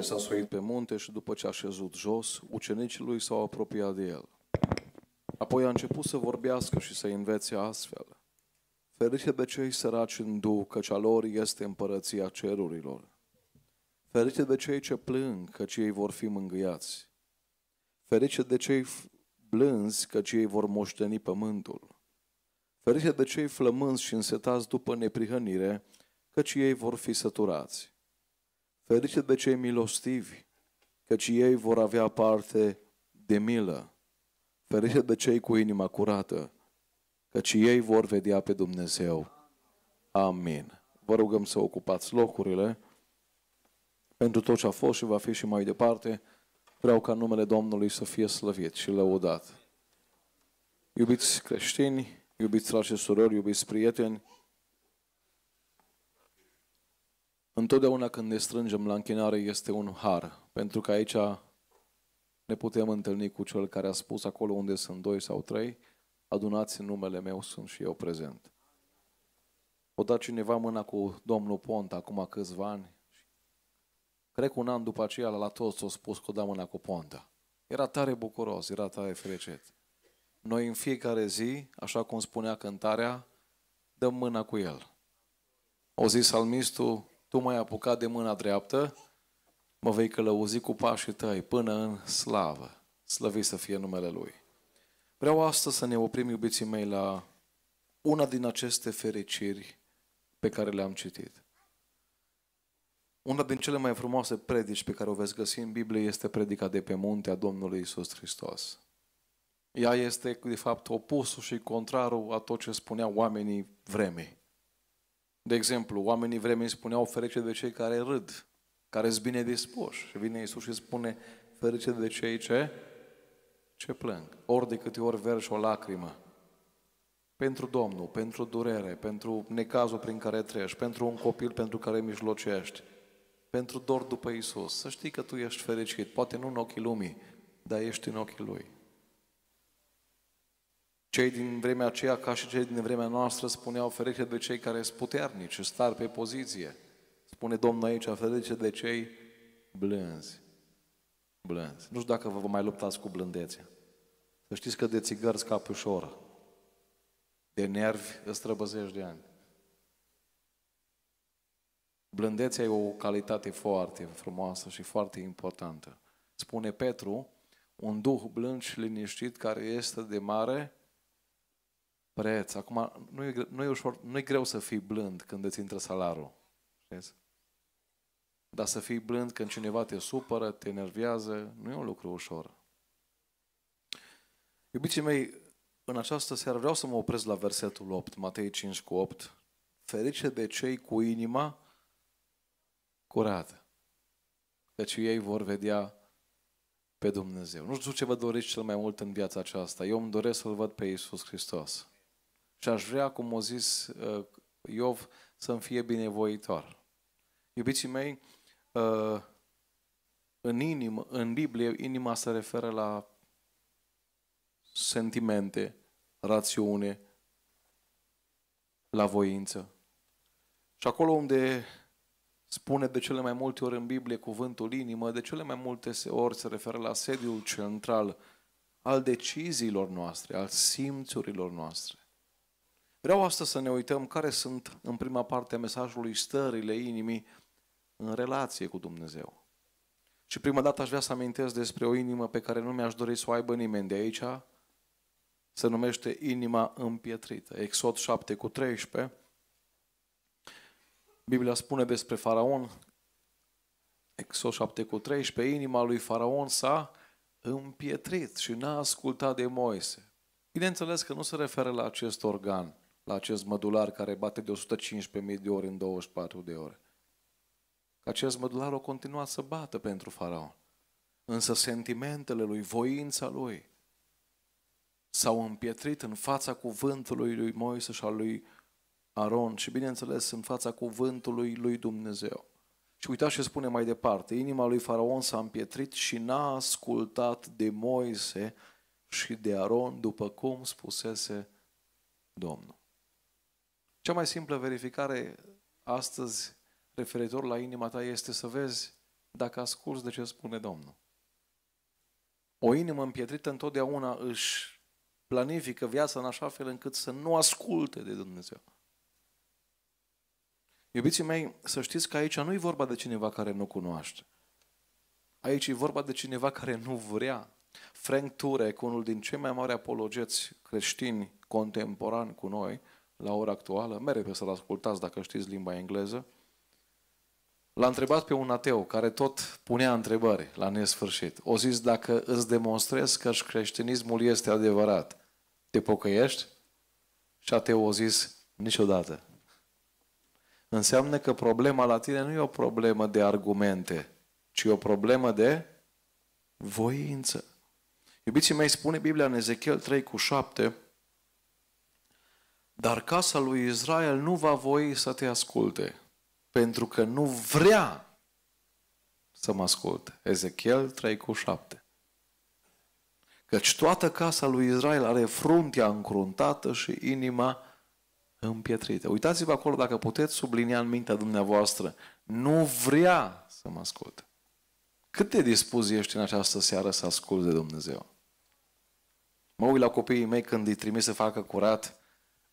S-a suit pe munte și după ce a șezut jos, ucenicii lui s-au apropiat de el. Apoi a început să vorbească și să învețe astfel. Ferice de cei săraci în duh, căci a lor este împărăția cerurilor. Ferice de cei ce plâng, căci ei vor fi mângâiați. Ferice de cei blânzi, căci ei vor moșteni pământul. Ferice de cei flămânzi și însetați după neprihănire, căci ei vor fi săturați. Fericit de cei milostivi, căci ei vor avea parte de milă. Fericit de cei cu inima curată, căci ei vor vedea pe Dumnezeu. Amin. Vă rugăm să ocupați locurile pentru tot ce a fost și va fi și mai departe. Vreau ca numele Domnului să fie slăvit și lăudat. Iubiți creștini, iubiți frate și surori, iubiți prieteni, Întotdeauna când ne strângem la închinare este un har, pentru că aici ne putem întâlni cu Cel care a spus acolo unde sunt doi sau trei, adunați în numele meu, sunt și eu prezent. O dat cineva mâna cu domnul Ponta acum câțiva ani, cred că un an după aceea la toți s-a spus că o da mâna cu Ponta. Era tare bucuros, era tare fericit. Noi în fiecare zi, așa cum spunea cântarea, dăm mâna cu el. O zis salmistul, tu m-ai apucat de mâna dreaptă, mă vei călăuzi cu pașii tăi până în slavă. Slăvit să fie numele Lui. Vreau astăzi să ne oprim, iubiții mei, la una din aceste fericiri pe care le-am citit. Una din cele mai frumoase predici pe care o veți găsi în Biblie este predica de pe munte a Domnului Isus Hristos. Ea este, de fapt, opusul și contrarul a tot ce spuneau oamenii vremii. De exemplu, oamenii vremii spuneau ferice de cei care râd, care sunt bine dispuși. Și vine Isus și spune ferice de cei ce, ce plâng. Ori de câte ori vergi o lacrimă. Pentru Domnul, pentru durere, pentru necazul prin care treci, pentru un copil pentru care mijlocești, pentru dor după Isus. Să știi că tu ești fericit, poate nu în ochii lumii, dar ești în ochii Lui. Cei din vremea aceea, ca și cei din vremea noastră, spuneau ferește de cei care sunt puternici, star pe poziție. Spune Domnul aici, ferește de cei blânzi. Blânzi. Nu știu dacă vă mai luptați cu blândețea. Să știți că de țigări scap ușor. De nervi îți trăbăzești de ani. Blândețea e o calitate foarte frumoasă și foarte importantă. Spune Petru, un duh blând și liniștit care este de mare preț. Acum, nu e, nu e, ușor, nu e greu să fii blând când îți intră salarul. Știți? Dar să fii blând când cineva te supără, te enervează, nu e un lucru ușor. Iubiții mei, în această seară vreau să mă opresc la versetul 8, Matei 5 cu 8. Ferice de cei cu inima curată, deci ei vor vedea pe Dumnezeu. Nu știu ce vă doriți cel mai mult în viața aceasta. Eu îmi doresc să-L văd pe Iisus Hristos. Și aș vrea, cum a zis uh, Iov, să-mi fie binevoitor. Iubiții mei, uh, în inimă, în Biblie, inima se referă la sentimente, rațiune, la voință. Și acolo unde spune de cele mai multe ori în Biblie cuvântul inimă, de cele mai multe ori se referă la sediul central al deciziilor noastre, al simțurilor noastre. Vreau astăzi să ne uităm care sunt, în prima parte a mesajului, stările inimii în relație cu Dumnezeu. Și prima dată aș vrea să amintesc despre o inimă pe care nu mi-aș dori să o aibă nimeni de aici. Se numește inima împietrită. Exod 7 cu 13. Biblia spune despre faraon, Exod 7 cu 13, inima lui faraon s-a împietrit și n-a ascultat de Moise. Bineînțeles că nu se referă la acest organ la acest mădular care bate de 115.000 de ori în 24 de ore. Că acest mădular o continua să bată pentru faraon. Însă sentimentele lui, voința lui, s-au împietrit în fața cuvântului lui Moise și al lui Aron și, bineînțeles, în fața cuvântului lui Dumnezeu. Și uitați ce spune mai departe. Inima lui Faraon s-a împietrit și n-a ascultat de Moise și de Aron după cum spusese Domnul. Cea mai simplă verificare astăzi referitor la inima ta este să vezi dacă asculți de ce spune Domnul. O inimă împietrită întotdeauna își planifică viața în așa fel încât să nu asculte de Dumnezeu. Iubiții mei, să știți că aici nu e vorba de cineva care nu cunoaște. Aici e vorba de cineva care nu vrea. Frank Turek, unul din cei mai mari apologeți creștini contemporani cu noi, la ora actuală, mereu să-l ascultați dacă știți limba engleză, L-a întrebat pe un ateu care tot punea întrebări la nesfârșit. O zis, dacă îți demonstrez că creștinismul este adevărat, te pocăiești? Și ateu o zis, niciodată. Înseamnă că problema la tine nu e o problemă de argumente, ci o problemă de voință. Iubiții mei, spune Biblia în Ezechiel 3 cu 7, dar casa lui Israel nu va voi să te asculte, pentru că nu vrea să mă asculte. Ezechiel 3 cu 7. Căci toată casa lui Israel are fruntea încruntată și inima împietrită. Uitați-vă acolo dacă puteți sublinia în mintea dumneavoastră. Nu vrea să mă asculte. Cât de dispus ești în această seară să asculte Dumnezeu? Mă uit la copiii mei când îi trimis să facă curat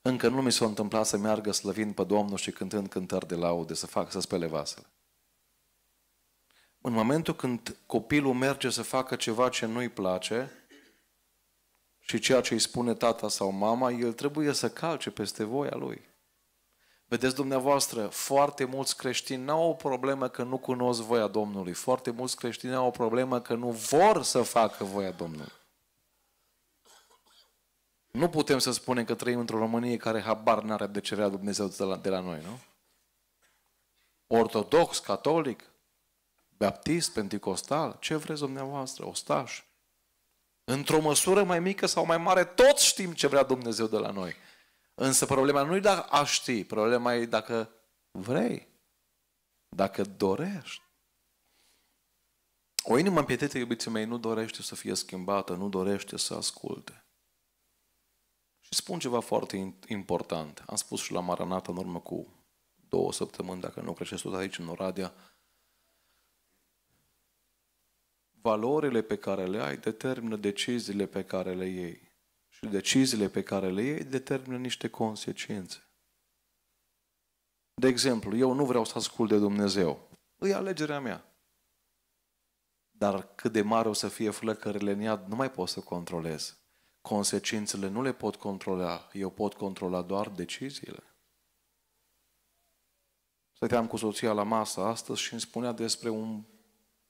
încă nu mi s-a întâmplat să meargă slăvind pe Domnul și cântând cântări de laude, să fac, să spele vasele. În momentul când copilul merge să facă ceva ce nu-i place și ceea ce îi spune tata sau mama, el trebuie să calce peste voia lui. Vedeți dumneavoastră, foarte mulți creștini n-au o problemă că nu cunosc voia Domnului. Foarte mulți creștini au o problemă că nu vor să facă voia Domnului. Nu putem să spunem că trăim într-o Românie care habar n-are de ce vrea Dumnezeu de la, de la noi, nu? Ortodox, catolic, baptist, pentecostal, ce vreți dumneavoastră, ostaș. Într-o măsură mai mică sau mai mare, toți știm ce vrea Dumnezeu de la noi. Însă problema nu e dacă a ști, problema e dacă vrei, dacă dorești. O inimă împietită, iubiții mei, nu dorește să fie schimbată, nu dorește să asculte. Și spun ceva foarte important. Am spus și la Maranata în urmă cu două săptămâni, dacă nu creșteți tot aici în Oradea, valorile pe care le ai determină deciziile pe care le iei. Și deciziile pe care le iei determină niște consecințe. De exemplu, eu nu vreau să ascult de Dumnezeu. E alegerea mea. Dar cât de mare o să fie flăcările în iad, nu mai pot să controlez. Consecințele nu le pot controla. Eu pot controla doar deciziile. Stăteam cu soția la masă astăzi și îmi spunea despre un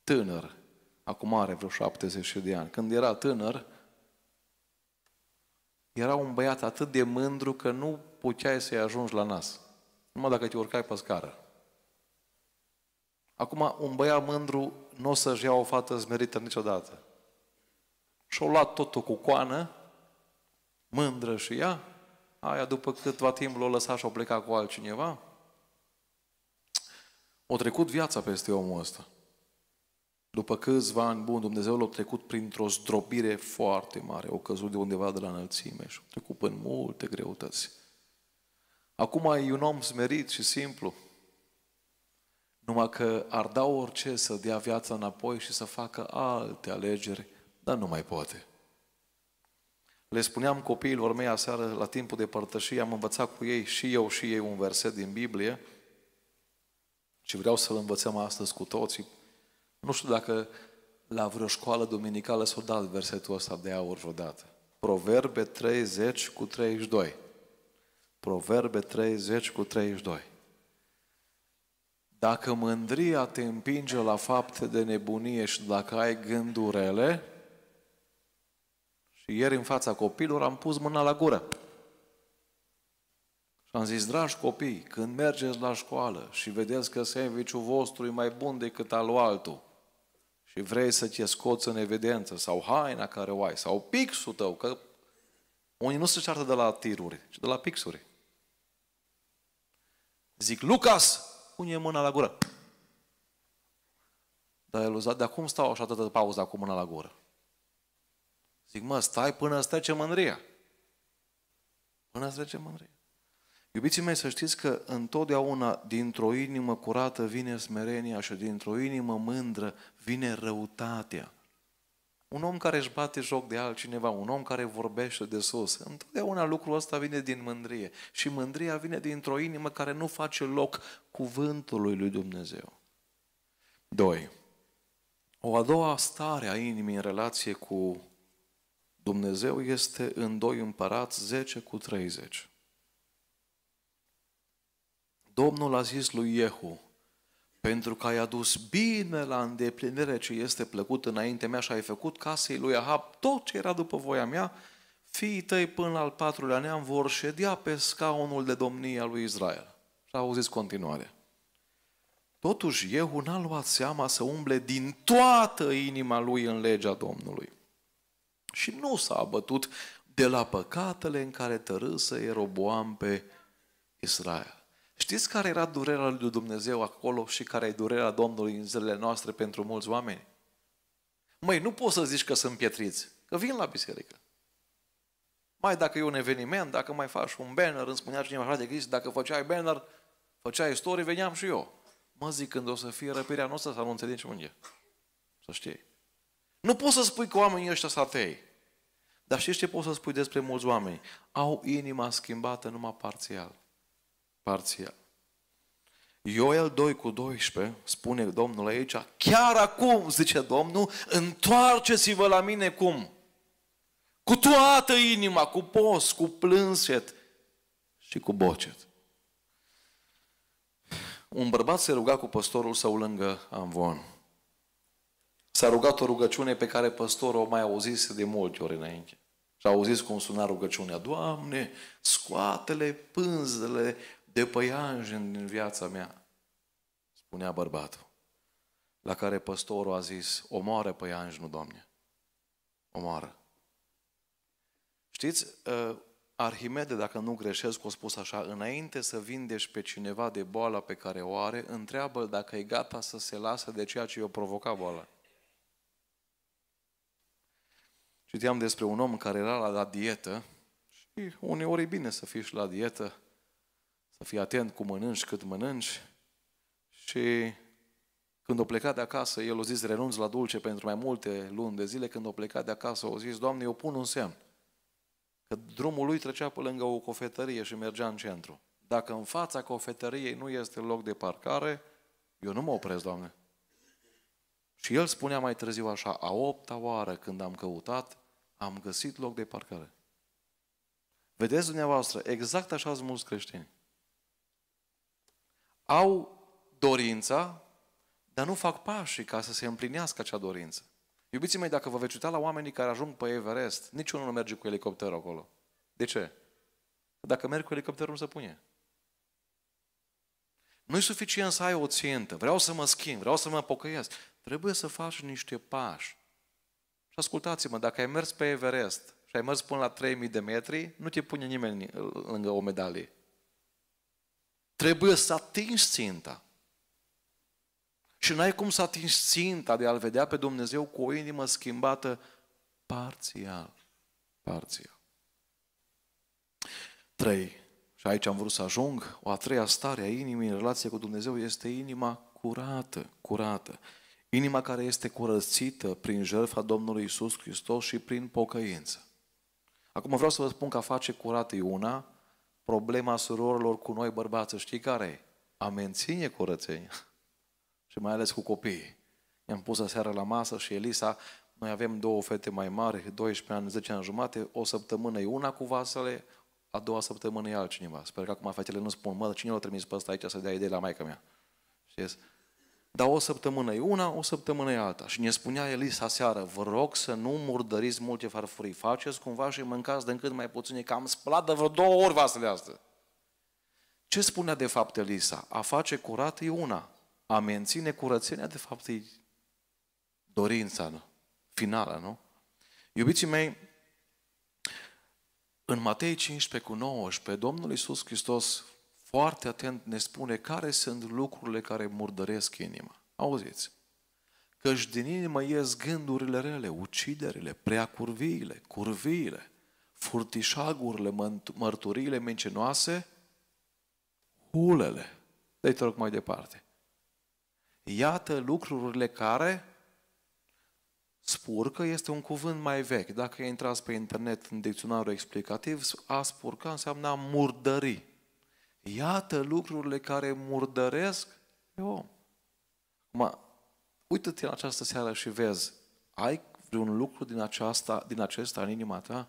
tânăr, acum are vreo 70 de ani. Când era tânăr, era un băiat atât de mândru că nu puteai să-i ajungi la nas. Numai dacă te urcai pe scară. Acum, un băiat mândru nu o să-și ia o fată zmerită niciodată. Și-o luat totul cu coană mândră și ea, aia după câtva timp l-o lăsa și-o pleca cu altcineva, o trecut viața peste omul ăsta. După câțiva ani bun, Dumnezeu l-a trecut printr-o zdrobire foarte mare. O căzut de undeva de la înălțime și a trecut în multe greutăți. Acum e un om smerit și simplu. Numai că ar da orice să dea viața înapoi și să facă alte alegeri, dar nu mai poate. Le spuneam copiilor mei aseară la timpul de părtășie, am învățat cu ei și eu și ei un verset din Biblie și vreau să-l învățăm astăzi cu toții. Nu știu dacă la vreo școală duminicală s-a dat versetul ăsta de aur vreodată. Proverbe 30 cu 32. Proverbe 30 cu 32. Dacă mândria te împinge la fapte de nebunie și dacă ai gândurile... Și ieri în fața copilor am pus mâna la gură. Și am zis, dragi copii, când mergeți la școală și vedeți că sandwich-ul vostru e mai bun decât al altul și vrei să te scoți în evidență sau haina care o ai sau pixul tău, că unii nu se ceartă de la tiruri, ci de la pixuri. Zic, Lucas, pune mâna la gură. Dar el da, de acum stau așa de pauză cu mâna la gură. Zic, mă, stai până îți trece mândria. Până îți trece mândria. Iubiții mei, să știți că întotdeauna dintr-o inimă curată vine smerenia și dintr-o inimă mândră vine răutatea. Un om care își bate joc de altcineva, un om care vorbește de sus, întotdeauna lucrul ăsta vine din mândrie. Și mândria vine dintr-o inimă care nu face loc cuvântului lui Dumnezeu. 2. O a doua stare a inimii în relație cu Dumnezeu este în doi împărați 10 cu 30. Domnul a zis lui Iehu, pentru că ai adus bine la îndeplinire ce este plăcut înaintea mea și ai făcut casei lui Ahab tot ce era după voia mea, fiii tăi până al patrulea neam vor ședea pe scaunul de domnie al lui Israel. Și auziți continuare. Totuși, Iehu n-a luat seama să umble din toată inima lui în legea Domnului și nu s-a abătut de la păcatele în care tărâsă Eroboam pe Israel. Știți care era durerea lui Dumnezeu acolo și care e durerea Domnului în zilele noastre pentru mulți oameni? Măi, nu poți să zici că sunt pietriți, că vin la biserică. Mai dacă e un eveniment, dacă mai faci un banner, îmi spunea cineva, de Cristi, dacă făceai banner, făceai istorie, veneam și eu. Mă zic, când o să fie răpirea noastră, să nu înțelegi unde. Să știi. Nu poți să spui că oamenii ăștia sunt atei. Dar știți ce poți să spui despre mulți oameni? Au inima schimbată numai parțial. Parțial. Ioel 2 cu 12 spune Domnul aici, chiar acum, zice Domnul, întoarceți-vă la mine cum? Cu toată inima, cu post, cu plânset și cu bocet. Un bărbat se ruga cu păstorul său lângă Amvon. S-a rugat o rugăciune pe care păstorul o mai auzise de multe ori înainte. Și a auzit cum suna rugăciunea, Doamne, scoatele pânzele de păianjen din viața mea, spunea bărbatul. La care păstorul a zis, omoară păianjenul, Doamne, omoară. Știți, ă, Arhimede, dacă nu greșesc, o spus așa, înainte să vindești pe cineva de boala pe care o are, întreabă dacă e gata să se lasă de ceea ce i-o provoca boala. Citeam despre un om care era la, la dietă și uneori e bine să fii și la dietă, să fii atent cu mănânci cât mănânci și când o plecat de acasă, el o zis renunț la dulce pentru mai multe luni de zile, când o plecat de acasă, o zis, Doamne, eu pun un semn. Că drumul lui trecea pe lângă o cofetărie și mergea în centru. Dacă în fața cofetăriei nu este loc de parcare, eu nu mă opresc, Doamne. Și el spunea mai târziu așa, a opta oară când am căutat, am găsit loc de parcare. Vedeți dumneavoastră, exact așa sunt mulți creștini. Au dorința, dar nu fac pașii ca să se împlinească acea dorință. Iubiții mei, dacă vă veți uita la oamenii care ajung pe Everest, niciunul nu merge cu elicopterul acolo. De ce? Dacă merg cu elicopterul, nu se pune. Nu-i suficient să ai o țintă. Vreau să mă schimb, vreau să mă pocăiesc. Trebuie să faci niște pași. Și ascultați-mă, dacă ai mers pe Everest și ai mers până la 3000 de metri, nu te pune nimeni lângă o medalie. Trebuie să atingi ținta. Și n-ai cum să atingi ținta de a-L vedea pe Dumnezeu cu o inimă schimbată parțial. Parțial. Trei. Și aici am vrut să ajung. O a treia stare a inimii în relație cu Dumnezeu este inima curată. Curată. Inima care este curățită prin jertfa Domnului Isus Hristos și prin pocăință. Acum vreau să vă spun că a face curat e una, problema surorilor cu noi bărbați, știi care e? A menține curățenia. și mai ales cu copiii. I-am pus aseară la masă și Elisa, noi avem două fete mai mari, 12 ani, 10 ani jumate, o săptămână e una cu vasele, a doua săptămână e altcineva. Sper că acum fetele nu spun, mă, cine l-a trimis pe ăsta aici să dea idei la maica mea? Știți? Dar o săptămână e una, o săptămână e alta. Și ne spunea Elisa seară, vă rog să nu murdăriți multe farfurii, faceți cumva și mâncați de încât mai puține, că am spălat de vreo două ori vasele astea. Ce spunea de fapt Elisa? A face curat e una, a menține curățenia de fapt e dorința nu? finală, nu? Iubiții mei, în Matei 15 cu 19, Domnul Iisus Hristos foarte atent ne spune care sunt lucrurile care murdăresc inima. Auziți? Căci din inimă ies gândurile rele, uciderile, preacurviile, curviile, furtișagurile, mărturiile mincinoase, hulele. Dă-i te rog mai departe. Iată lucrurile care spurcă este un cuvânt mai vechi. Dacă intrați pe internet în dicționarul explicativ, a spurca înseamnă a murdări. Iată lucrurile care murdăresc pe om. Mă, uită-te în această seară și vezi, ai vreun lucru din, aceasta, din acesta în inima ta?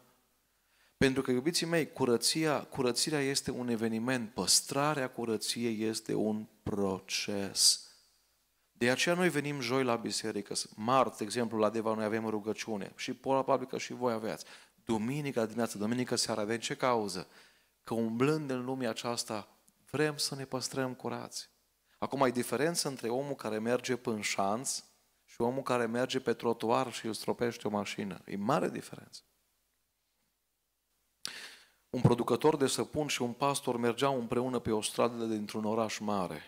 Pentru că, iubiții mei, curăția, curățirea este un eveniment, păstrarea curăției este un proces. De aceea noi venim joi la biserică. Marți, de exemplu, la Deva noi avem rugăciune și probabil că și voi aveți. Duminica dimineața, duminică seara avem ce cauză? că umblând în lumea aceasta vrem să ne păstrăm curați. Acum ai diferență între omul care merge pe șanț și omul care merge pe trotuar și îl stropește o mașină. E mare diferență. Un producător de săpun și un pastor mergeau împreună pe o stradă dintr-un oraș mare.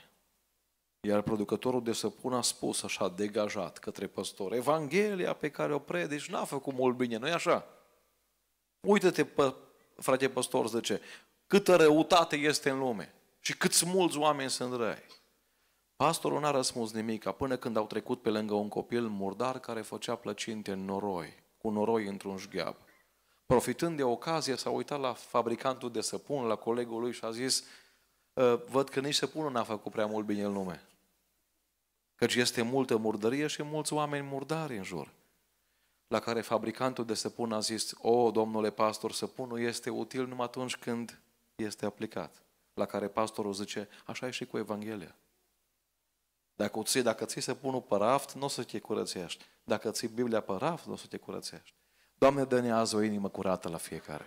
Iar producătorul de săpun a spus așa, degajat, către păstor, Evanghelia pe care o predici n-a făcut mult bine, nu-i așa? Uită-te, pă, frate păstor, zice, câtă răutate este în lume și câți mulți oameni sunt răi. Pastorul n-a răspuns nimic până când au trecut pe lângă un copil murdar care făcea plăcinte în noroi, cu noroi într-un șgheab. Profitând de ocazie, s-a uitat la fabricantul de săpun, la colegul lui și a zis ă, văd că nici săpunul n-a făcut prea mult bine în lume. Căci este multă murdărie și mulți oameni murdari în jur. La care fabricantul de săpun a zis, o, domnule pastor, săpunul este util numai atunci când este aplicat. La care pastorul zice, așa e și cu Evanghelia. Dacă, ții, dacă ți se pun pe raft, nu o să te curățești. Dacă ții Biblia pe raft, nu o să te curățești. Doamne, dă-ne azi o inimă curată la fiecare.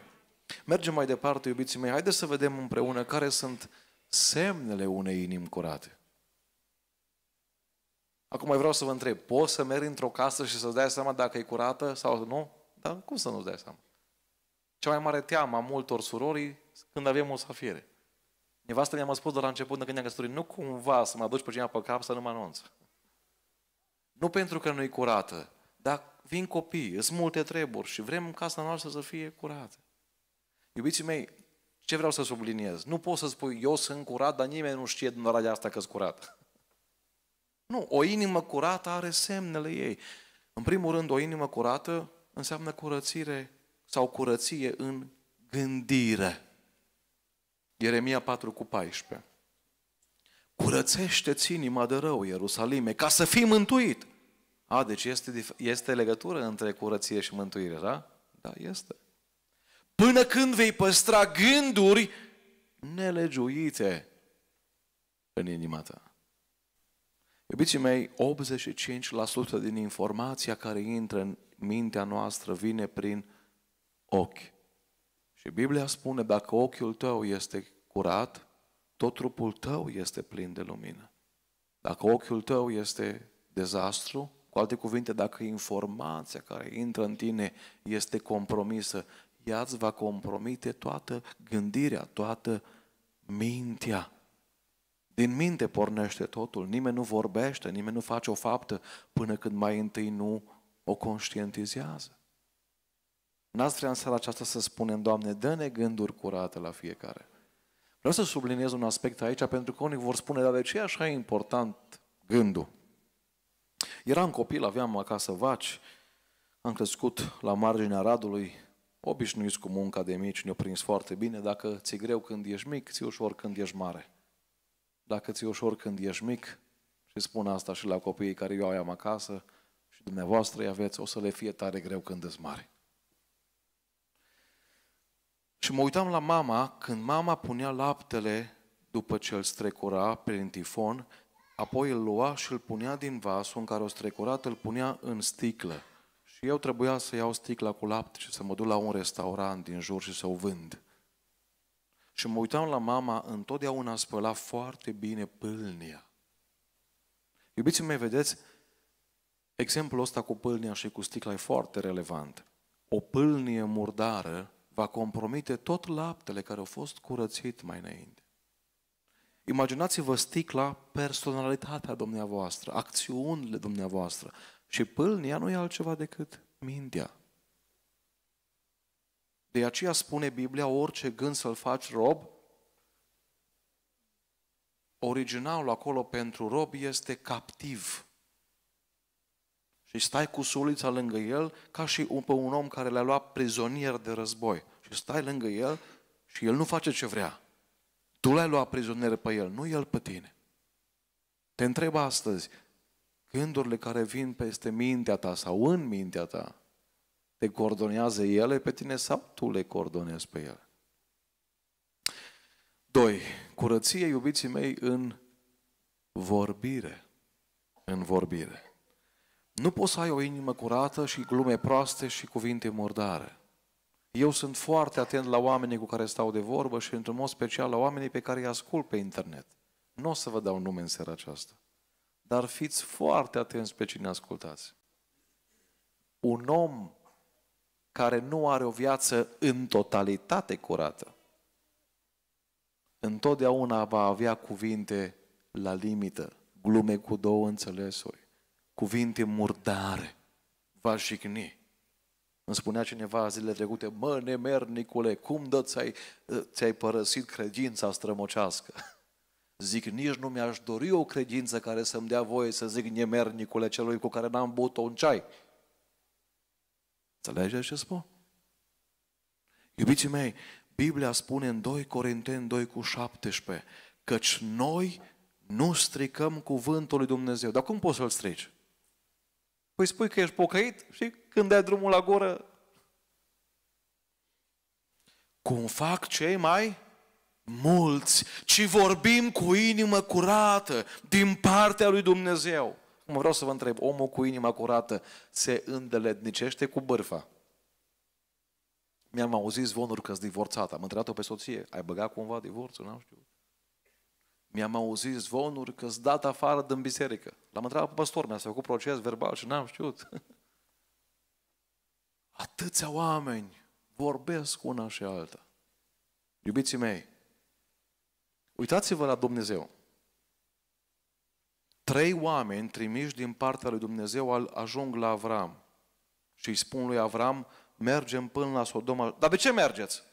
Mergem mai departe, iubiții mei. Haideți să vedem împreună care sunt semnele unei inimi curate. Acum mai vreau să vă întreb, poți să mergi într-o casă și să-ți dai seama dacă e curată sau nu? Dar cum să nu-ți dai seama? Cea mai mare teamă a multor surori când avem o safire, Nevastă mi-a spus de la început, de când ne-am căsătorit, nu cumva să mă aduci pe cineva pe cap să nu mă anunț. Nu pentru că nu-i curată, dar vin copii, sunt multe treburi și vrem casa noastră să fie curată. Iubiții mei, ce vreau să subliniez? Nu pot să spui, eu sunt curat, dar nimeni nu știe din de asta că sunt curat. Nu, o inimă curată are semnele ei. În primul rând, o inimă curată înseamnă curățire sau curăție în gândire. Ieremia 4 cu 14. Curățește-ți inima de rău, Ierusalime, ca să fii mântuit. A, deci este, este legătură între curăție și mântuire, da? Da, este. Până când vei păstra gânduri nelegiuite în inima ta. Iubiții mei, 85% din informația care intră în mintea noastră vine prin ochi. Și Biblia spune, dacă ochiul tău este curat, tot trupul tău este plin de lumină. Dacă ochiul tău este dezastru, cu alte cuvinte, dacă informația care intră în tine este compromisă, ea îți va compromite toată gândirea, toată mintea. Din minte pornește totul, nimeni nu vorbește, nimeni nu face o faptă până când mai întâi nu o conștientizează. N-ați vrea în seara aceasta să spunem, Doamne, dă-ne gânduri curate la fiecare. Vreau să subliniez un aspect aici, pentru că unii vor spune, dar de ce e așa important gândul? Eram copil, aveam acasă vaci, am crescut la marginea radului, obișnuiți cu munca de mici, ne-o prins foarte bine. Dacă ți greu când ești mic, ți ușor când ești mare. Dacă ți ușor când ești mic, și spun asta și la copiii care eu am acasă, și dumneavoastră îi aveți, o să le fie tare greu când ești mare. Și mă uitam la mama, când mama punea laptele după ce îl strecura prin tifon, apoi îl lua și îl punea din vasul în care o strecurat, îl punea în sticlă. Și eu trebuia să iau sticla cu lapte și să mă duc la un restaurant din jur și să o vând. Și mă uitam la mama, întotdeauna spăla foarte bine pâlnia. Iubiții mei, vedeți, exemplul ăsta cu pâlnia și cu sticla e foarte relevant. O pâlnie murdară va compromite tot laptele care a fost curățit mai înainte. Imaginați-vă sticla personalitatea dumneavoastră, acțiunile dumneavoastră și pâlnia nu e altceva decât mintea. De aceea spune Biblia, orice gând să-l faci rob, originalul acolo pentru rob este captiv și stai cu sulița lângă el ca și un, pe un om care le-a luat prizonier de război. Și stai lângă el și el nu face ce vrea. Tu l-ai luat prizonier pe el, nu el pe tine. Te întreb astăzi, gândurile care vin peste mintea ta sau în mintea ta, te coordonează ele pe tine sau tu le coordonezi pe ele? 2. Curăție, iubiții mei, în vorbire. În vorbire. Nu poți să ai o inimă curată și glume proaste și cuvinte murdare. Eu sunt foarte atent la oamenii cu care stau de vorbă și într-un mod special la oamenii pe care îi ascult pe internet. Nu o să vă dau nume în seara aceasta. Dar fiți foarte atenți pe cine ascultați. Un om care nu are o viață în totalitate curată, întotdeauna va avea cuvinte la limită, glume cu două înțelesuri cuvinte murdare. Va jigni. Îmi spunea cineva zilele trecute, mă, nemernicule, cum dă ți-ai, ți-ai părăsit credința strămocească? Zic, nici nu mi-aș dori o credință care să-mi dea voie să zic nemernicule celui cu care n-am băut un ceai. Înțelegeți ce spun? Iubiții mei, Biblia spune în 2 Corinteni 2 cu 17, căci noi nu stricăm cuvântul lui Dumnezeu. Dar cum poți să-l strici? Păi spui că ești pocăit și când dai drumul la gură, cum fac cei mai mulți, ci vorbim cu inimă curată din partea lui Dumnezeu. Mă vreau să vă întreb, omul cu inima curată se îndeletnicește cu bârfa? Mi-am auzit zvonuri că-s divorțat. Am întrebat-o pe soție, ai băgat cumva divorțul? N-am știut mi-am auzit zvonuri că s dat afară din biserică. L-am întrebat pe pastor, mi-a făcut proces verbal și n-am știut. Atâția oameni vorbesc una și alta. Iubiții mei, uitați-vă la Dumnezeu. Trei oameni trimiși din partea lui Dumnezeu ajung la Avram și îi spun lui Avram, mergem până la Sodoma. Dar de ce mergeți?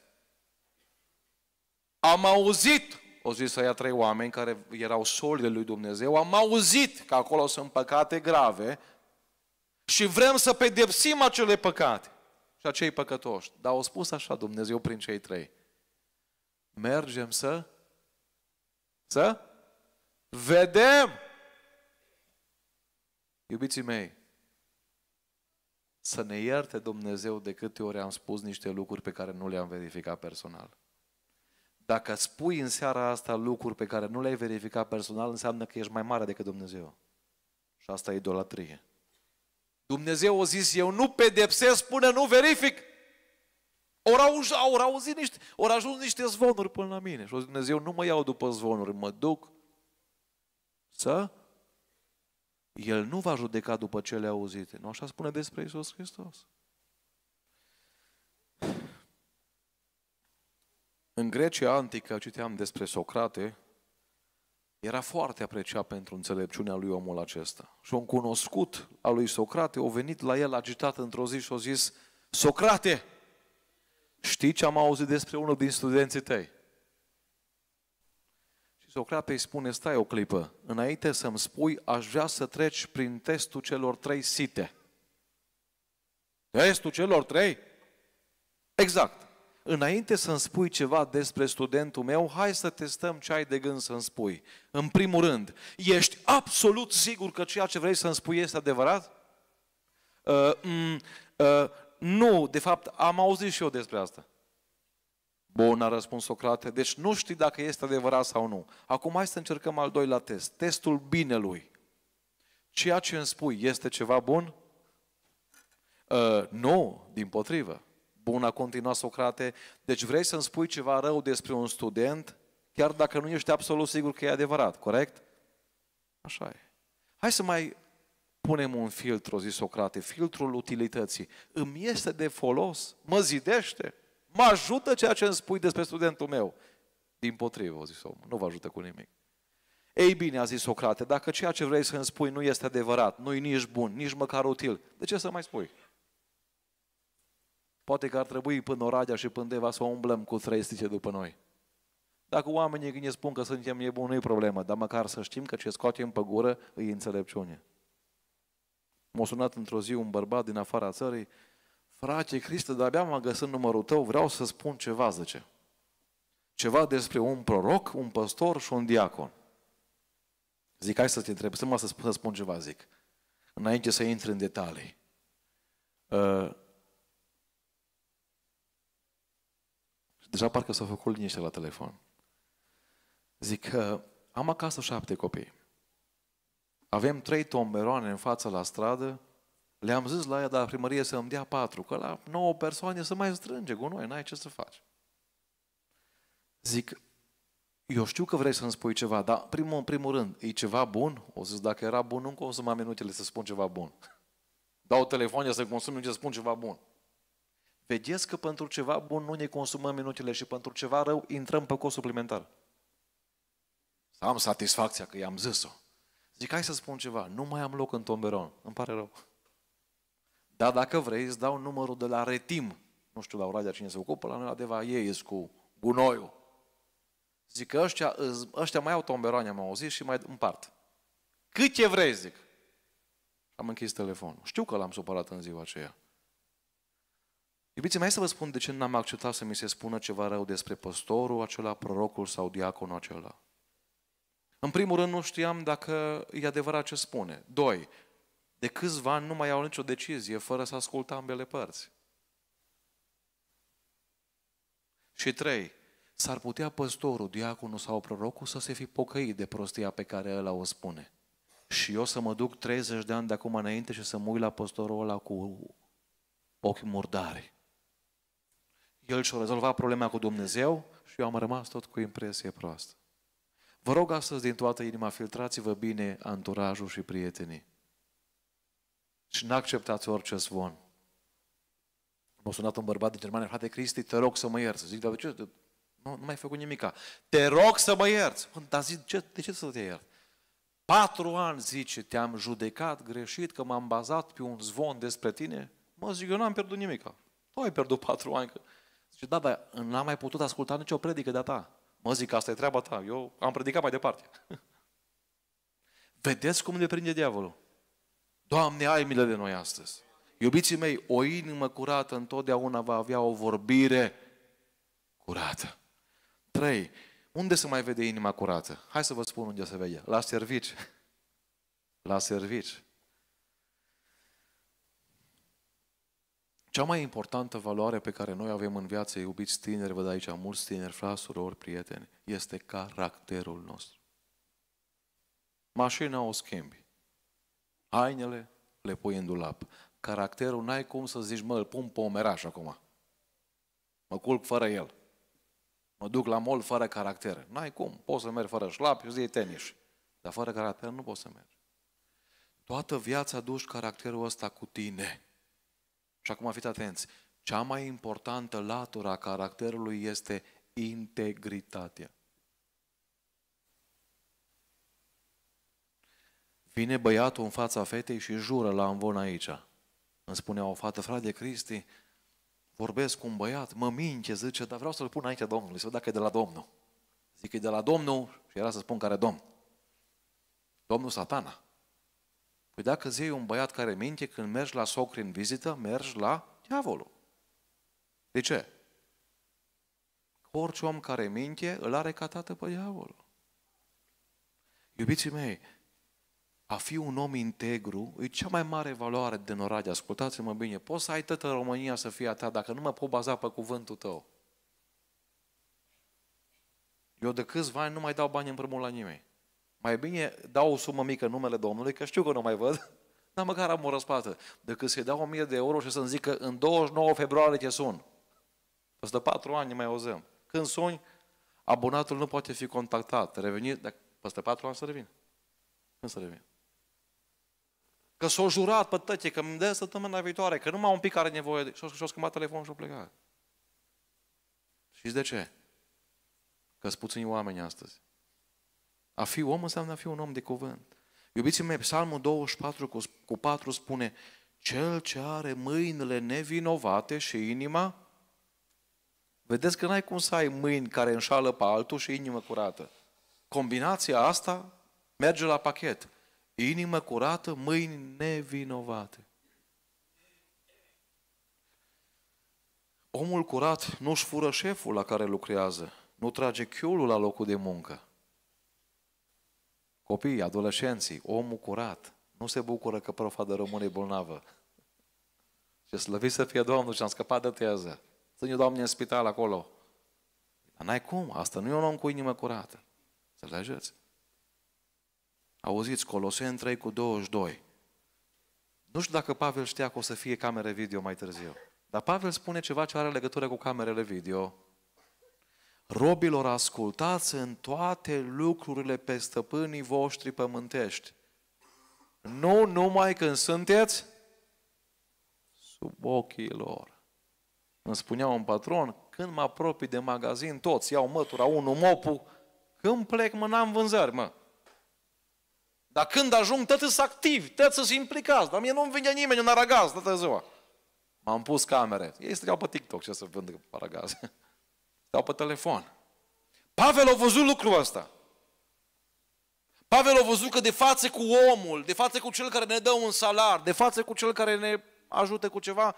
Am auzit o zis să ia trei oameni care erau de lui Dumnezeu, am auzit că acolo sunt păcate grave și vrem să pedepsim acele păcate și acei păcătoși. Dar au spus așa Dumnezeu prin cei trei. Mergem să să vedem. Iubiții mei, să ne ierte Dumnezeu de câte ori am spus niște lucruri pe care nu le-am verificat personal. Dacă spui în seara asta lucruri pe care nu le-ai verificat personal, înseamnă că ești mai mare decât Dumnezeu. Și asta e idolatrie. Dumnezeu a zis, eu nu pedepsesc până nu verific. Ori au, ori auzit niște, ori ajuns niște zvonuri până la mine. Și zis, Dumnezeu, nu mă iau după zvonuri, mă duc să... El nu va judeca după cele auzite. Nu așa spune despre Isus Hristos. În Grecia antică, citeam despre Socrate, era foarte apreciat pentru înțelepciunea lui omul acesta. Și un cunoscut al lui Socrate a venit la el agitat într-o zi și a zis, Socrate, știi ce am auzit despre unul din studenții tăi? Și Socrate îi spune, stai o clipă, înainte să-mi spui, aș vrea să treci prin testul celor trei site. Testul celor trei? Exact înainte să-mi spui ceva despre studentul meu, hai să testăm ce ai de gând să-mi spui. În primul rând, ești absolut sigur că ceea ce vrei să-mi spui este adevărat? Uh, mm, uh, nu, de fapt, am auzit și eu despre asta. Bun, a răspuns Socrate, deci nu știi dacă este adevărat sau nu. Acum hai să încercăm al doilea test, testul binelui. Ceea ce îmi spui este ceva bun? Uh, nu, din potrivă bun, a continuat Socrate. Deci vrei să-mi spui ceva rău despre un student, chiar dacă nu ești absolut sigur că e adevărat, corect? Așa e. Hai să mai punem un filtru, a zis Socrate, filtrul utilității. Îmi este de folos? Mă zidește? Mă ajută ceea ce îmi spui despre studentul meu? Din potrivă, zis omul, nu vă ajută cu nimic. Ei bine, a zis Socrate, dacă ceea ce vrei să îmi spui nu este adevărat, nu-i nici bun, nici măcar util, de ce să mai spui? Poate că ar trebui până Oradea și până Deva să umblăm cu trei după noi. Dacă oamenii ne spun că suntem ei buni, nu-i problemă, dar măcar să știm că ce scoatem pe gură îi înțelepciune. M-a sunat într-o zi un bărbat din afara țării, frate Cristă, dar abia mă a găsit numărul tău, vreau să spun ceva, zice. Ceva despre un proroc, un păstor și un diacon. Zic, hai să te întreb, să mă să spun, să spun ceva, zic, înainte să intri în detalii. Uh, Deja parcă s-a făcut liniște la telefon. Zic, că am acasă șapte copii. Avem trei tomberoane în fața la stradă, le-am zis la ea de la primărie să îmi dea patru, că la nouă persoane să mai strânge noi, n-ai ce să faci. Zic, eu știu că vrei să-mi spui ceva, dar primul, în primul rând, e ceva bun? O să zic, dacă era bun, încă o să mă am minutele să spun ceva bun. Dau telefonia să consum, să spun ceva bun. Vedeți că pentru ceva bun nu ne consumăm minutele și pentru ceva rău intrăm pe cost suplimentar. Să am satisfacția că i-am zis-o. Zic, hai să spun ceva, nu mai am loc în tomberon, îmi pare rău. Dar dacă vrei, îți dau numărul de la Retim. Nu știu la Oradea cine se ocupă, la noi la Deva ei cu gunoiul. Zic că ăștia, ăștia mai au tomberoane, am auzit și mai împart. Cât ce vrei, zic. Am închis telefonul. Știu că l-am supărat în ziua aceea. Iubiții, mai să vă spun de ce n-am acceptat să mi se spună ceva rău despre păstorul acela, prorocul sau diaconul acela. În primul rând, nu știam dacă e adevărat ce spune. Doi, de câțiva ani nu mai au nicio decizie fără să ascultă ambele părți. Și trei, s-ar putea păstorul, diaconul sau prorocul să se fi pocăit de prostia pe care ăla o spune. Și eu să mă duc 30 de ani de acum înainte și să mă uit la păstorul ăla cu ochi murdari el și-a rezolvat problema cu Dumnezeu și eu am rămas tot cu impresie proastă. Vă rog astăzi din toată inima, filtrați-vă bine anturajul și prietenii. Și nu acceptați orice zvon. M-a sunat un bărbat din Germania, frate Cristi, te rog să mă ierți. Zic, dar de ce? Nu, nu mai făcut nimica. Te rog să mă ierți. Dar zic, ce, de ce să te iert? Patru ani, zice, te-am judecat greșit că m-am bazat pe un zvon despre tine. Mă zic, eu n-am pierdut nimica. Tu ai pierdut patru ani, că și da, dar n-am mai putut asculta nicio predică de-a ta. Mă zic, asta e treaba ta, eu am predicat mai departe. Vedeți cum ne prinde diavolul? Doamne, ai milă de noi astăzi. Iubiții mei, o inimă curată întotdeauna va avea o vorbire curată. 3. Unde se mai vede inima curată? Hai să vă spun unde se vede. La servici. La servici. Cea mai importantă valoare pe care noi avem în viață, iubiți tineri, văd aici mulți tineri, frați, surori, prieteni, este caracterul nostru. Mașina o schimbi. Hainele le pui în dulap. Caracterul n-ai cum să zici, mă, îl pun pe omeraș acum. Mă culc fără el. Mă duc la mol fără caracter. N-ai cum. Poți să mergi fără șlap, eu zi tenis. Dar fără caracter nu poți să mergi. Toată viața duci caracterul ăsta cu tine. Și acum fiți atenți, cea mai importantă latura caracterului este integritatea. Vine băiatul în fața fetei și jură la amvon aici. Îmi spunea o fată, frate Cristi, vorbesc cu un băiat, mă minte, zice, dar vreau să-l pun aici, Domnului, să văd dacă e de la Domnul. Zic că e de la Domnul și era să spun care domn. Domnul satana. Păi dacă zi un băiat care minte, când mergi la socri în vizită, mergi la diavolul. De ce? Orice om care minte, îl are ca tată pe diavolul. Iubiții mei, a fi un om integru e cea mai mare valoare de noradie. Ascultați-mă bine, poți să ai tătă România să fie a ta dacă nu mă pot baza pe cuvântul tău. Eu de câțiva ani nu mai dau bani împrumut la nimeni. Mai bine dau o sumă mică în numele Domnului, că știu că nu mai văd, dar măcar am o răspată, decât să-i dau 1000 de euro și să-mi zic că în 29 februarie te sun. Peste patru ani mai auzăm. Când suni, abonatul nu poate fi contactat. Reveni, dacă peste patru ani să revin. Când să revin? Că s-o jurat pe tăte, că îmi dă săptămâna viitoare, că numai un pic are nevoie de... Și-o, schimbat telefonul și-o plecat. Știți de ce? Că sunt puțini oameni astăzi a fi om înseamnă a fi un om de cuvânt. Iubiți mei, Psalmul 24 cu 4 spune Cel ce are mâinile nevinovate și inima Vedeți că n-ai cum să ai mâini care înșală pe altul și inimă curată. Combinația asta merge la pachet. Inimă curată, mâini nevinovate. Omul curat nu-și fură șeful la care lucrează, nu trage chiulul la locul de muncă. Copiii, adolescenții, omul curat, nu se bucură că de rămâne bolnavă. Ce slăvit să fie Domnul și am scăpat de teză. eu, Doamne, în spital acolo. Dar n-ai cum, asta nu e un om cu inimă curată. Înțelegeți? Auziți, Coloseni 3 cu 22. Nu știu dacă Pavel știa că o să fie camere video mai târziu. Dar Pavel spune ceva ce are legătură cu camerele video Robilor, ascultați în toate lucrurile pe stăpânii voștri pământești. Nu numai când sunteți sub ochii lor. Îmi spunea un patron, când mă apropii de magazin, toți iau mătura, unul mopu, când plec, mă, n-am vânzări, mă. Dar când ajung, tăți sunt activi, tăți sunt implicați, dar mie nu-mi vinde nimeni un aragaz toată ziua. M-am pus camere. Ei strigau pe TikTok ce să vând aragaz sau pe telefon. Pavel a văzut lucrul ăsta. Pavel a văzut că de față cu omul, de față cu cel care ne dă un salar, de față cu cel care ne ajută cu ceva,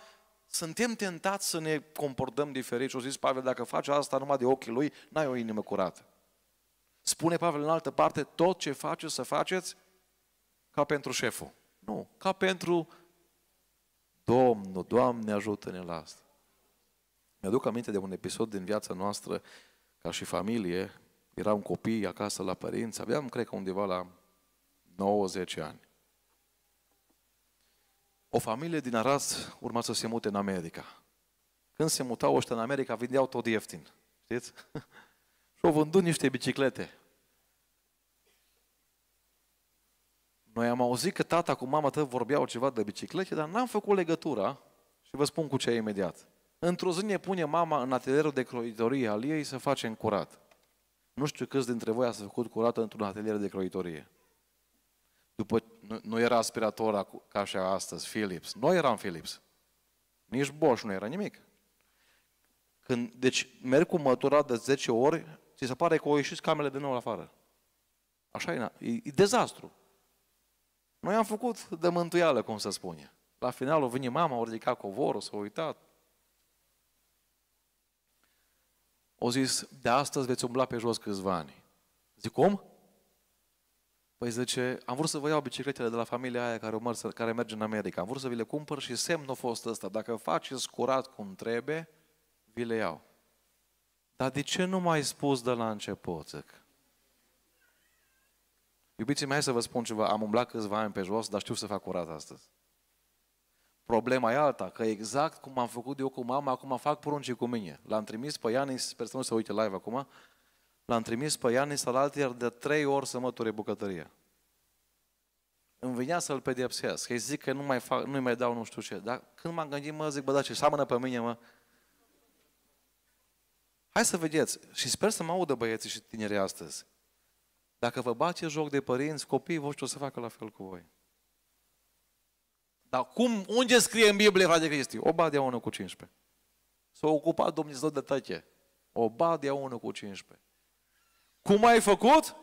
suntem tentați să ne comportăm diferit. Și au zis Pavel, dacă faci asta numai de ochii lui, n-ai o inimă curată. Spune Pavel în altă parte, tot ce faceți să faceți ca pentru șeful. Nu, ca pentru Domnul, Doamne ajută-ne la asta. Mi-aduc aminte de un episod din viața noastră ca și familie. Eram copii acasă la părinți, aveam, cred că, undeva la 90 ani. O familie din Arad urma să se mute în America. Când se mutau ăștia în America, vindeau tot ieftin. Știți? și au vândut niște biciclete. Noi am auzit că tata cu mama tău vorbeau ceva de biciclete, dar n-am făcut legătura și vă spun cu ce imediat. Într-o zi ne pune mama în atelierul de croitorie al ei să facem curat. Nu știu câți dintre voi ați făcut curat într-un atelier de croitorie. După, nu, nu era aspirator ca și astăzi, Philips. Noi eram Philips. Nici Bosch nu era nimic. Când, deci merg cu mătura de 10 ori, ți se pare că o ieșit camele de nou afară. Așa e, e, e dezastru. Noi am făcut de mântuială, cum se spune. La finalul vine mama, a ridicat covorul, s-a uitat, Au zis, de astăzi veți umbla pe jos câțiva ani. Zic, cum? Păi zice, am vrut să vă iau bicicletele de la familia aia care, măr, care merge în America. Am vrut să vi le cumpăr și semnul a fost ăsta. Dacă faceți curat cum trebuie, vi le iau. Dar de ce nu m-ai spus de la început? Zic? Iubiții mei, să vă spun ceva. Am umblat câțiva ani pe jos, dar știu să fac curat astăzi. Problema e alta, că exact cum am făcut eu cu mama, acum fac pruncii cu mine. L-am trimis pe Ianis, sper să nu se uite live acum, l-am trimis pe Ianis iar de trei ori să măture bucătăria. Îmi venea să-l pedepsesc, că zic că nu mai fac, nu mai dau nu știu ce. Dar când m-am gândit, mă, zic, bă, da, ce seamănă pe mine, mă. Hai să vedeți, și sper să mă audă băieții și tinerii astăzi. Dacă vă bate joc de părinți, copiii voștri o să facă la fel cu voi. Dar cum, unde scrie în Biblie, frate Cristi? badea 1 cu 15. S-a ocupat Dumnezeu de tăche. badea 1 cu 15. Cum ai făcut?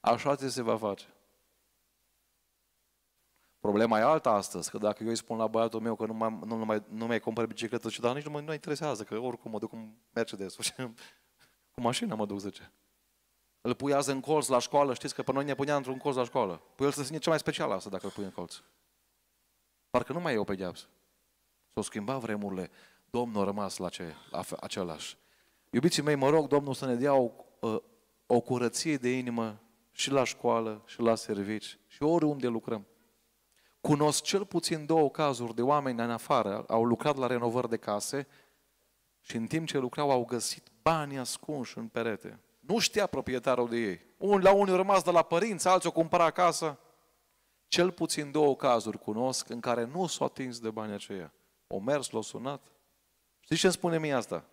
Așa ți se va face. Problema e alta astăzi, că dacă eu îi spun la băiatul meu că nu mai, nu, nu mai, nu mai cumpăr bicicletă, și dar nici nu mă nu interesează, că oricum mă duc cu Mercedes, cu mașina mă duc, zice. Îl azi în colț la școală, știți că pe noi ne punea într-un colț la școală. Păi el să simte cea mai special asta dacă îl pui în colț. Parcă nu mai e o pedeapsă. S-au schimbat vremurile. Domnul a rămas la, ce, la același. Iubiții mei, mă rog, Domnul să ne dea o, o curăție de inimă și la școală, și la servici, și oriunde lucrăm. Cunosc cel puțin două cazuri de oameni în afară, au lucrat la renovări de case și în timp ce lucrau au găsit bani ascunși în perete. Nu știa proprietarul de ei. Un, la unii rămas de la părinți, alții o cumpăra acasă. Cel puțin două cazuri cunosc în care nu s-au atins de banii aceia. O mers, l-au sunat. Știți ce îmi spune mie asta?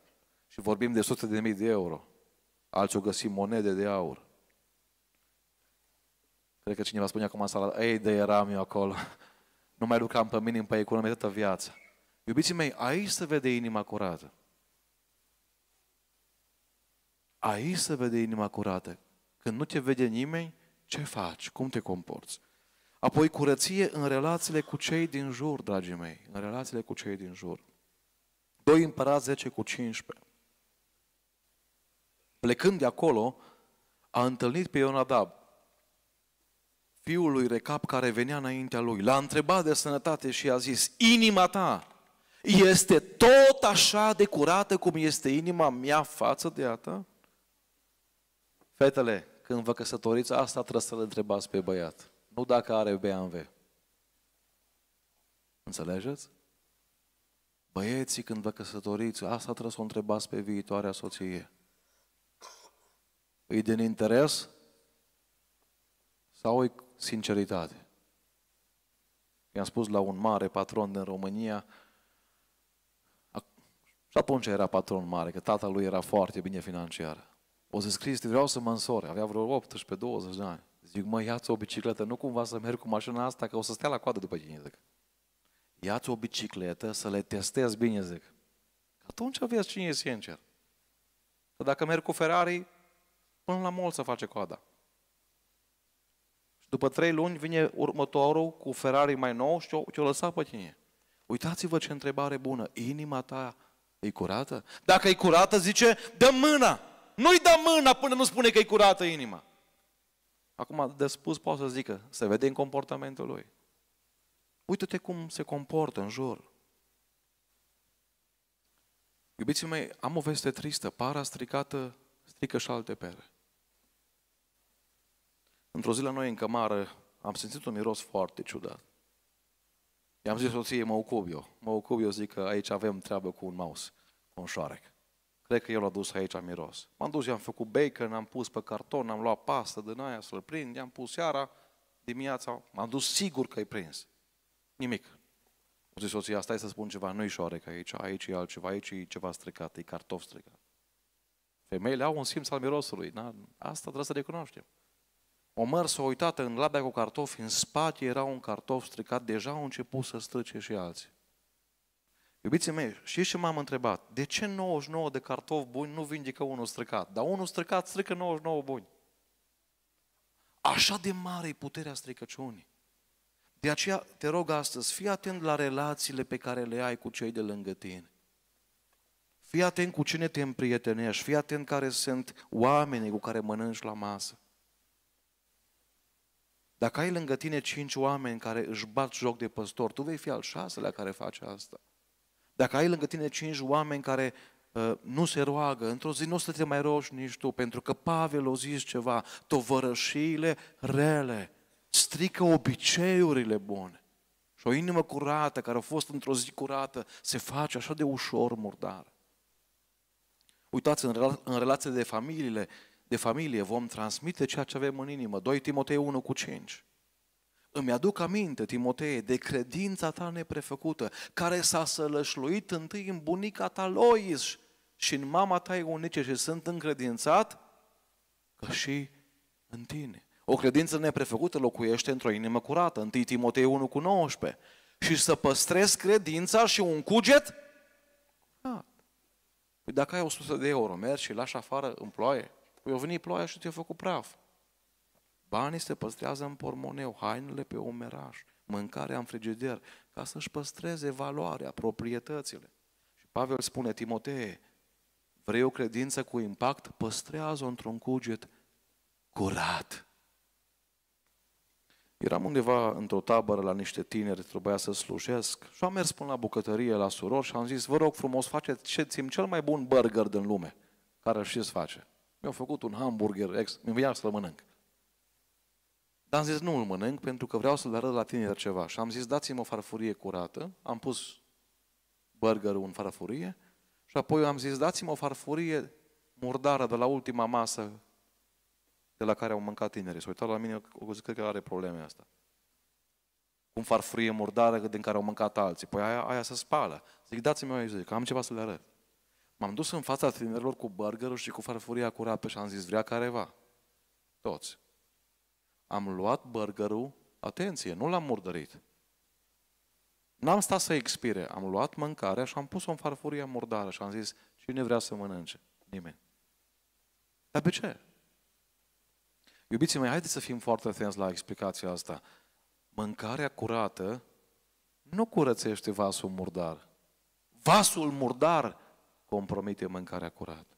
Și vorbim de sute de mii de euro. Alții o găsim monede de aur. Cred că cineva spune acum în ei, de eram eu acolo. Nu mai lucram pe minim pe păi economie toată viața. Iubiții mei, aici se vede inima curată. Aici se vede inima curată. Când nu te vede nimeni, ce faci? Cum te comporți? Apoi curăție în relațiile cu cei din jur, dragii mei. În relațiile cu cei din jur. Doi împărați 10 cu 15. Plecând de acolo, a întâlnit pe Ionadab, fiul lui Recap care venea înaintea lui. L-a întrebat de sănătate și a zis, inima ta este tot așa de curată cum este inima mea față de a ta? Fetele, când vă căsătoriți, asta trebuie să-l întrebați pe băiat. Nu dacă are BMW. Înțelegeți? Băieții, când vă căsătoriți, asta trebuie să o întrebați pe viitoarea soție. Îi din interes sau e sinceritate? I-am spus la un mare patron din România, și atunci era patron mare, că tatăl lui era foarte bine financiar. O să scrie, este vreau să mă însor. Avea vreo 18-20 de ani. Zic, mă, ia-ți o bicicletă, nu cumva să merg cu mașina asta, că o să stea la coadă după tine, zic. Ia-ți o bicicletă să le testezi bine, zic. Atunci vezi cine e sincer. Că dacă merg cu Ferrari, până la mult să face coada. Și după trei luni vine următorul cu Ferrari mai nou și te-o lăsa pe tine. Uitați-vă ce întrebare bună. Inima ta e curată? Dacă e curată, zice, dă mâna! Nu-i da mâna până nu spune că e curată inima. Acum, de spus, poate să zică, se vede în comportamentul lui. Uită-te cum se comportă în jur. Iubiții mei, am o veste tristă. Para stricată strică și alte pere. Într-o zi la noi în cămară am simțit un miros foarte ciudat. I-am zis soției, mă ocup eu. Mă ocup eu, zic că aici avem treabă cu un mouse, cu un șoarec. Cred că l a dus aici miros. M-am dus, i-am făcut bacon, am pus pe carton, am luat pastă din aia să-l prind, i-am pus seara, dimineața, m-am dus sigur că-i prins. Nimic. O zis soția, stai să spun ceva, nu-i șoarec aici, aici e altceva, aici e ceva stricat, e cartof stricat. Femeile au un simț al mirosului, na? Da? asta trebuie să recunoaștem. O măr s-a uitat în labea cu cartofi, în spate era un cartof stricat, deja au început să strice și alții. Iubiții mei, și ce m-am întrebat? De ce 99 de cartofi buni nu vindecă unul stricat? Dar unul stricat strică 99 buni. Așa de mare e puterea stricăciunii. De aceea te rog astăzi, fii atent la relațiile pe care le ai cu cei de lângă tine. Fii atent cu cine te împrietenești, fii atent care sunt oamenii cu care mănânci la masă. Dacă ai lângă tine cinci oameni care își bat joc de păstor, tu vei fi al șaselea care face asta. Dacă ai lângă tine cinci oameni care uh, nu se roagă, într-o zi nu o să te mai rogi nici tu, pentru că Pavel o zis ceva, tovărășiile rele strică obiceiurile bune. Și o inimă curată, care a fost într-o zi curată, se face așa de ușor murdar. Uitați, în, rela- în relație de familie, de familie vom transmite ceea ce avem în inimă. 2 Timotei 1 cu 5. Îmi aduc aminte, Timotei, de credința ta neprefăcută, care s-a sălășluit întâi în bunica ta Lois și în mama ta Eunice și sunt încredințat că și în tine. O credință neprefăcută locuiește într-o inimă curată, întâi Timotei 1 cu 19. Și să păstrezi credința și un cuget? Da. Păi dacă ai 100 de euro, mergi și lași afară în ploaie, păi eu veni ploaia și te-a făcut praf. Banii se păstrează în pormoneu, hainele pe umeraș, mâncarea în frigider, ca să-și păstreze valoarea, proprietățile. Și Pavel spune, Timotee, vrei o credință cu impact? Păstrează-o într-un cuget curat. Eram undeva într-o tabără la niște tineri, trebuia să slujesc și am mers până la bucătărie la surori și am zis, vă rog frumos, faceți ce țin cel mai bun burger din lume, care știți face. Mi-au făcut un hamburger, ex, mi-a să mănânc. Dar am zis, nu îl mănânc pentru că vreau să-l arăt la tineri ceva. Și am zis, dați-mi o farfurie curată. Am pus burgerul în farfurie și apoi am zis, dați-mi o farfurie murdară de la ultima masă de la care au mâncat tinerii. S-a uitat la mine, o zic, cred că are probleme asta. Cum farfurie murdară din care au mâncat alții. Păi aia, aia se spală. Zic, dați-mi o zic, am ceva să le arăt. M-am dus în fața tinerilor cu burgerul și cu farfuria curată și am zis, vrea careva. Toți. Am luat burgerul, atenție, nu l-am murdărit. N-am stat să expire. Am luat mâncarea și am pus-o în farfuria murdară și am zis, cine vrea să mănânce? Nimeni. Dar pe ce? Iubiții mei, haideți să fim foarte atenți la explicația asta. Mâncarea curată nu curățește vasul murdar. Vasul murdar compromite mâncarea curată.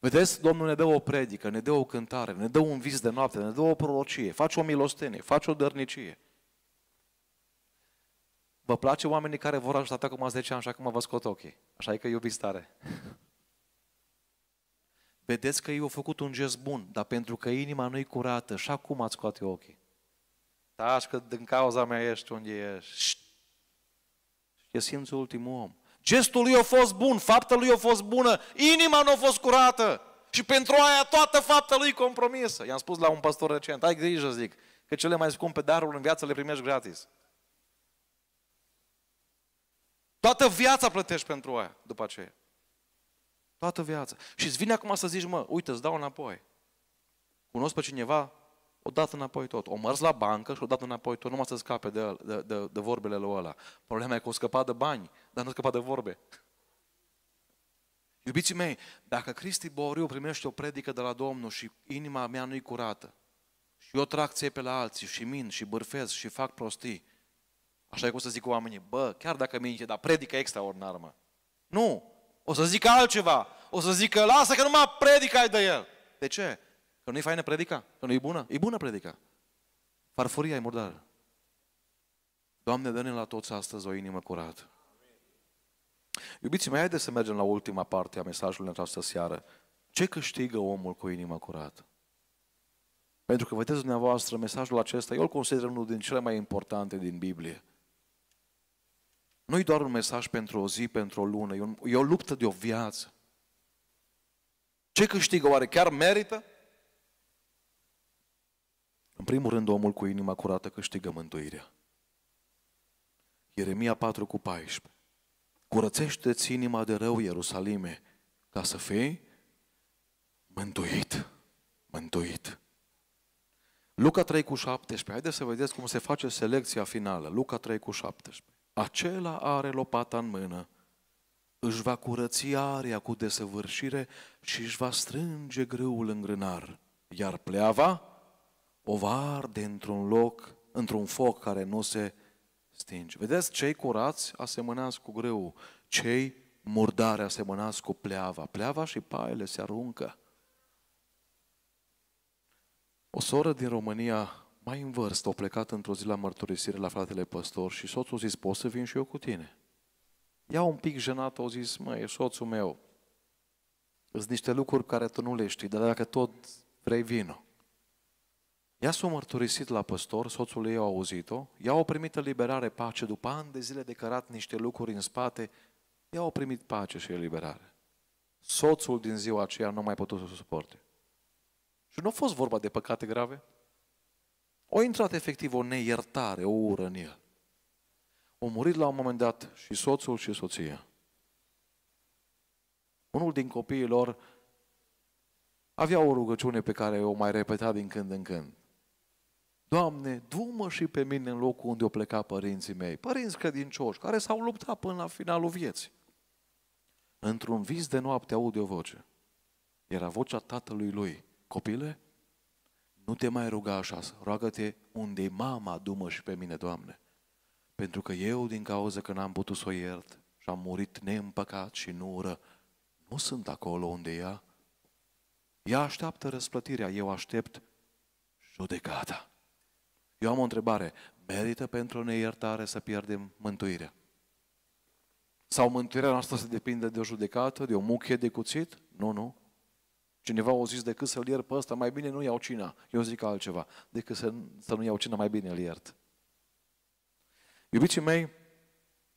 Vedeți, Domnul ne dă o predică, ne dă o cântare, ne dă un vis de noapte, ne dă o prorocie, face o milostenie, face o dărnicie. Vă place oamenii care vor ajuta acum 10 ani și acum vă scot ochii. Așa e că iubiți tare. Vedeți că ei au făcut un gest bun, dar pentru că inima nu-i curată, și acum ați scoate ochii. Taci că din cauza mea ești unde ești. Știi, simți ultimul om. Gestul lui a fost bun, fapta lui a fost bună, inima nu a fost curată. Și pentru aia toată fapta lui compromisă. I-am spus la un pastor recent, ai grijă, zic, că cele mai scumpe daruri în viață le primești gratis. Toată viața plătești pentru aia după aceea. Toată viața. Și îți vine acum să zici, mă, uite, îți dau înapoi. Cunosc pe cineva o dat înapoi tot. O mărs la bancă și o dat înapoi tot, numai să scape de, de, de, de vorbele lui ăla. Problema e că o scăpa de bani, dar nu scăpa de vorbe. Iubiții mei, dacă Cristi Boriu primește o predică de la Domnul și inima mea nu-i curată, și eu trag pe la alții și min și bârfez și fac prostii, așa e cum să zic oamenii, bă, chiar dacă minte, dar predică extraordinar mă. Nu! O să zică altceva! O să zică, lasă că numai predică ai de el! De ce? Că nu-i faină predica? Că nu-i bună? E bună predica. Farfuria e murdară. Doamne, dă-ne la toți astăzi o inimă curată. Iubiții mei, haideți să mergem la ultima parte a mesajului în această seară. Ce câștigă omul cu inima curată? Pentru că, vedeți dumneavoastră, mesajul acesta, eu îl consider unul din cele mai importante din Biblie. Nu-i doar un mesaj pentru o zi, pentru o lună, e o luptă de o viață. Ce câștigă oare? Chiar merită? În primul rând, omul cu inima curată câștigă mântuirea. Ieremia 4 cu 14. Curățește-ți inima de rău, Ierusalime, ca să fii mântuit. Mântuit. Luca 3 cu 17. Haideți să vedeți cum se face selecția finală. Luca 3 cu 17. Acela are lopata în mână, își va curăți aria cu desăvârșire și își va strânge grâul în grânar, iar pleava o va arde într-un loc, într-un foc care nu se stinge. Vedeți, cei curați asemănați cu greu, cei murdare asemănați cu pleava. Pleava și paiele se aruncă. O soră din România, mai în vârstă, a plecat într-o zi la mărturisire la fratele păstor și soțul zis, poți să vin și eu cu tine. Ea un pic jenată a zis, măi, e soțul meu, sunt niște lucruri care tu nu le știi, dar dacă tot vrei, vino. Ea s-a mărturisit la păstor, soțul ei a auzit-o, ea a primit liberare, pace, după ani de zile de cărat niște lucruri în spate, ea a primit pace și eliberare. Soțul din ziua aceea nu a mai putut să suporte. Și nu a fost vorba de păcate grave. O intrat efectiv o neiertare, o ură în el. O murit la un moment dat și soțul și soția. Unul din copiii lor avea o rugăciune pe care o mai repeta din când în când. Doamne, du-mă și pe mine în locul unde o plecat părinții mei, părinți credincioși, care s-au luptat până la finalul vieții. Într-un vis de noapte aude o voce. Era vocea tatălui lui. Copile, nu te mai ruga așa, roagă-te unde e mama, du-mă și pe mine, Doamne. Pentru că eu, din cauza că n-am putut să o iert și am murit neîmpăcat și în ură, nu sunt acolo unde ea. Ea așteaptă răsplătirea, eu aștept judecata. Eu am o întrebare. Merită pentru neiertare să pierdem mântuirea? Sau mântuirea noastră se depinde de o judecată, de o muchie de cuțit? Nu, nu. Cineva a zis, decât să-l iert pe ăsta, mai bine nu iau cina. Eu zic altceva. Decât să, să nu iau cina, mai bine îl iert. Iubiții mei,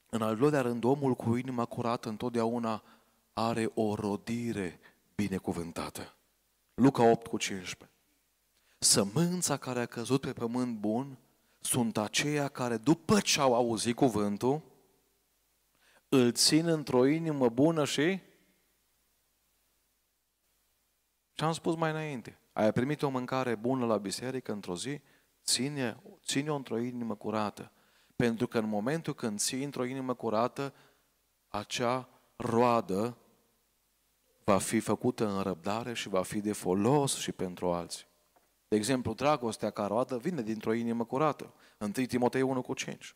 în al doilea rând, omul cu inima curată întotdeauna are o rodire binecuvântată. Luca 8 cu 15. Sămânța care a căzut pe pământ bun sunt aceia care după ce au auzit cuvântul, îl țin într-o inimă bună și... Și am spus mai înainte, ai primit o mâncare bună la biserică într-o zi, ține, ține-o într-o inimă curată. Pentru că în momentul când ții într-o inimă curată, acea roadă va fi făcută în răbdare și va fi de folos și pentru alții. De exemplu, dragostea care o adă vine dintr-o inimă curată. 1 Timotei 1 cu 5.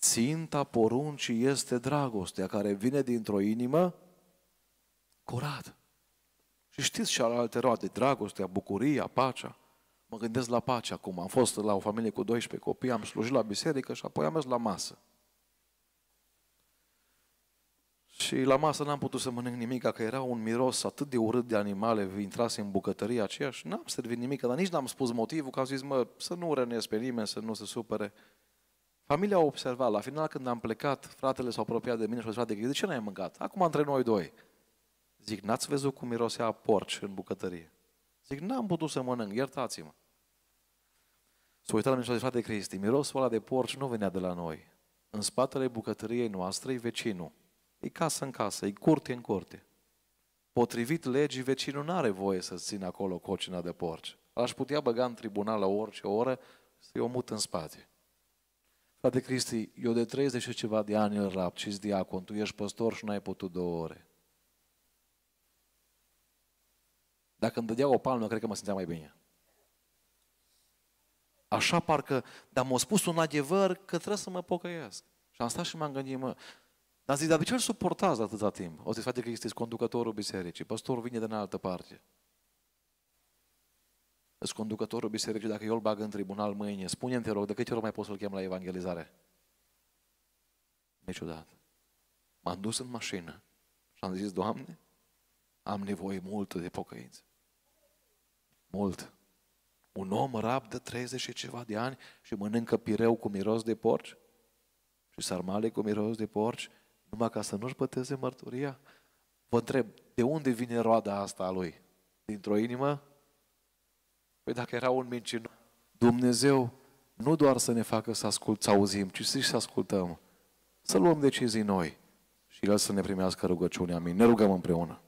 Ținta poruncii este dragostea care vine dintr-o inimă curată. Și știți și alte roade, dragostea, bucuria, pacea. Mă gândesc la pace acum. Am fost la o familie cu 12 copii, am slujit la biserică și apoi am mers la masă. Și la masă n-am putut să mănânc nimic, că era un miros atât de urât de animale, intrase în bucătăria aceea și n-am servit nimic, dar nici n-am spus motivul, că am zis, mă, să nu rănesc pe nimeni, să nu se supere. Familia a observat, la final când am plecat, fratele s-a apropiat de mine și a zis, frate, de ce n-ai mâncat? Acum între noi doi. Zic, n-ați văzut cum mirosea porci în bucătărie? Zic, n-am putut să mănânc, iertați-mă. S-a uitat la mine și a zis, frate Cristi, mirosul ăla de porci nu venea de la noi. În spatele bucătăriei noastre e vecinul E casă în casă, e curte în curte. Potrivit legii, vecinul nu are voie să țină acolo cocina de porci. Aș putea băga în tribunal la orice oră să-i omut în spate. Frate Cristi, eu de 30 și ceva de ani îl rap, de diacon, tu ești păstor și n-ai putut două ore. Dacă îmi dădea o palmă, cred că mă simțeam mai bine. Așa parcă, dar m-a spus un adevăr că trebuie să mă pocăiesc. Și am stat și m-am gândit, mă, dar zic, dar de ce îl suportați de atâta timp? O să face că este conducătorul bisericii, păstorul vine din altă parte. Îți conducătorul bisericii, dacă eu îl bag în tribunal mâine, spune-mi, te rog, de câte ori mai poți să-l chem la evangelizare? Niciodată. M-am dus în mașină și am zis, Doamne, am nevoie mult de pocăință. Mult. Un om rab de 30 și ceva de ani și mănâncă pireu cu miros de porci și sarmale cu miros de porci numai ca să nu-și păteze mărturia? Vă întreb, de unde vine roada asta a lui? Dintr-o inimă? Păi dacă era un mincinos, Dumnezeu nu doar să ne facă să, ascult, să auzim, ci și să ascultăm, să luăm decizii noi și El să ne primească rugăciunea. Amin. Ne rugăm împreună.